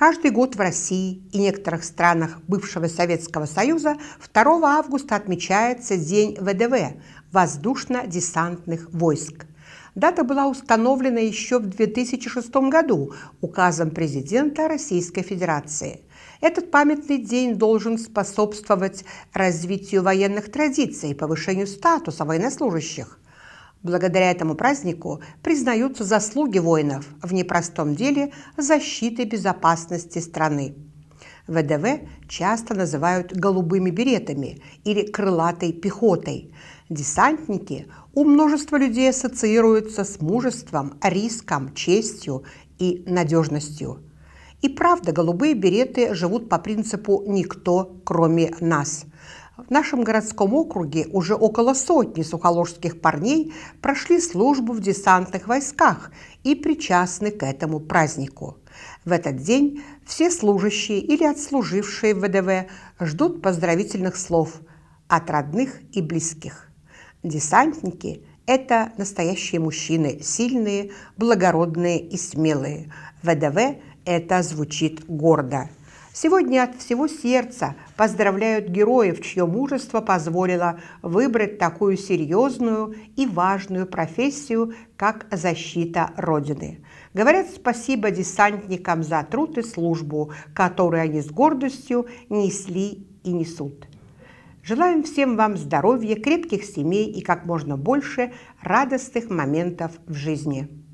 Каждый год в России и некоторых странах бывшего Советского Союза 2 августа отмечается День ВДВ – Воздушно-десантных войск. Дата была установлена еще в 2006 году указом президента Российской Федерации. Этот памятный день должен способствовать развитию военных традиций, и повышению статуса военнослужащих – Благодаря этому празднику признаются заслуги воинов в непростом деле защиты безопасности страны. ВДВ часто называют «голубыми беретами» или «крылатой пехотой». Десантники у множества людей ассоциируются с мужеством, риском, честью и надежностью. И правда, голубые береты живут по принципу «никто, кроме нас». В нашем городском округе уже около сотни сухоложских парней прошли службу в десантных войсках и причастны к этому празднику. В этот день все служащие или отслужившие в ВДВ ждут поздравительных слов от родных и близких. Десантники – это настоящие мужчины, сильные, благородные и смелые. ВДВ – это звучит гордо. Сегодня от всего сердца поздравляют героев, чье мужество позволило выбрать такую серьезную и важную профессию, как защита Родины. Говорят спасибо десантникам за труд и службу, которые они с гордостью несли и несут. Желаем всем вам здоровья, крепких семей и как можно больше радостных моментов в жизни.